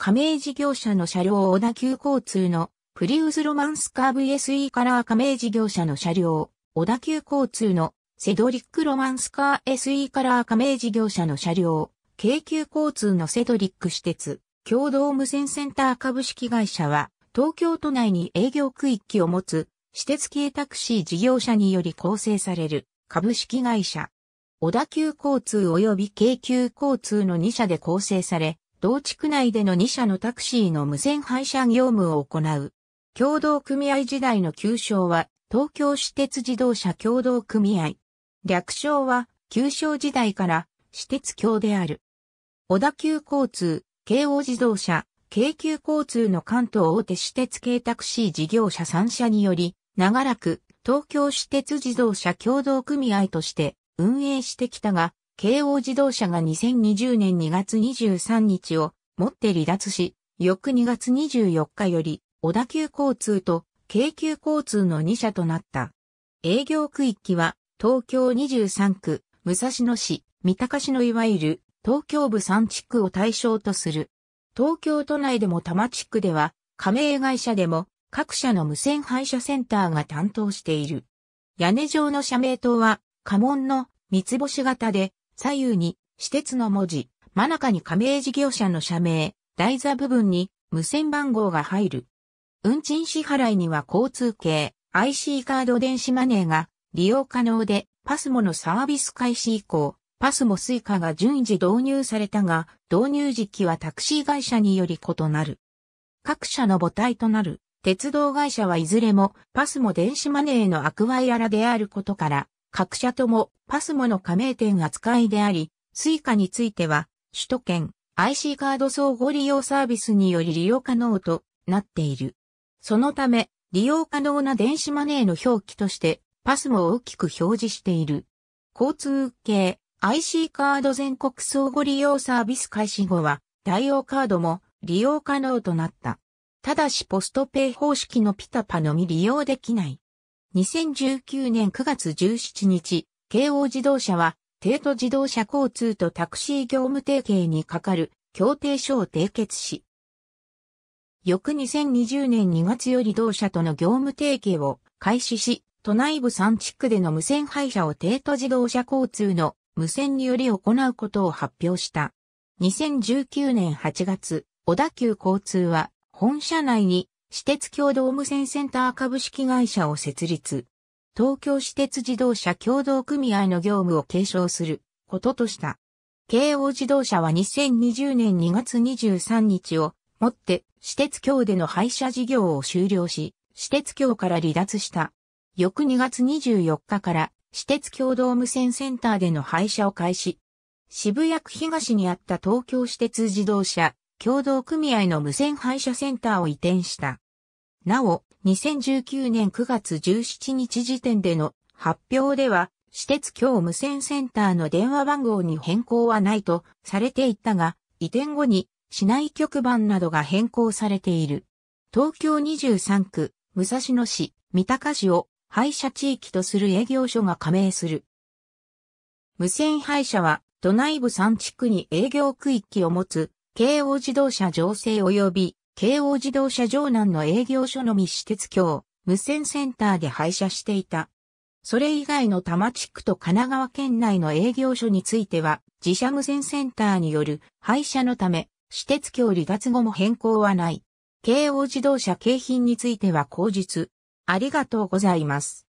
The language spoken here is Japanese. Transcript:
加盟事業者の車両小田急交通のプリウスロマンスカー VSE カラー加盟事業者の車両小田急交通のセドリックロマンスカー SE カラー加盟事業者の車両京急交通のセドリック私鉄共同無線センター株式会社は東京都内に営業区域を持つ私鉄系タクシー事業者により構成される株式会社。小田急交通及び京急交通の2社で構成され、同地区内での2社のタクシーの無線配車業務を行う。共同組合時代の旧称は、東京私鉄自動車共同組合。略称は、旧称時代から、私鉄協である。小田急交通、京王自動車、京急交通の関東大手私鉄系タクシー事業者3社により、長らく東京私鉄自動車共同組合として運営してきたが、京王自動車が2020年2月23日をもって離脱し、翌2月24日より、小田急交通と京急交通の2社となった。営業区域は、東京23区、武蔵野市、三鷹市のいわゆる、東京部3地区を対象とする。東京都内でも多摩地区では、加盟会社でも、各社の無線配車センターが担当している。屋根上の社名灯は、家紋の三つ星型で、左右に、私鉄の文字、真中に加盟事業者の社名、台座部分に無線番号が入る。運賃支払いには交通系、IC カード電子マネーが利用可能で、パスモのサービス開始以降、パスモスイカが順次導入されたが、導入時期はタクシー会社により異なる。各社の母体となる鉄道会社はいずれもパスモ電子マネーのアクワイアラであることから、各社ともパスモの加盟店扱いであり、スイカについては、首都圏 IC カード相互利用サービスにより利用可能となっている。そのため、利用可能な電子マネーの表記として、パスモを大きく表示している。交通系 IC カード全国相互利用サービス開始後は、代用カードも利用可能となった。ただしポストペイ方式のピタパのみ利用できない。2019年9月17日、京王自動車は、帝都自動車交通とタクシー業務提携に係る協定書を締結し、翌2020年2月より同社との業務提携を開始し、都内部3地区での無線配車を帝都自動車交通の無線により行うことを発表した。2019年8月、小田急交通は本社内に私鉄共同無線センター株式会社を設立。東京私鉄自動車共同組合の業務を継承することとした。京王自動車は2020年2月23日をもって私鉄協での廃車事業を終了し、私鉄協から離脱した。翌2月24日から私鉄共同無線センターでの廃車を開始。渋谷区東にあった東京私鉄自動車共同組合の無線配車センターを移転した。なお、2019年9月17日時点での発表では、私鉄共無線センターの電話番号に変更はないとされていたが、移転後に市内局番などが変更されている。東京23区、武蔵野市、三鷹市を廃車地域とする営業所が加盟する。無線廃車は、都内部3地区に営業区域を持つ京王自動車情勢及び、京王自動車城南の営業所のみ私鉄橋、無線センターで廃車していた。それ以外の多摩地区と神奈川県内の営業所については、自社無線センターによる廃車のため、私鉄橋離脱後も変更はない。京王自動車景品については後日。ありがとうございます。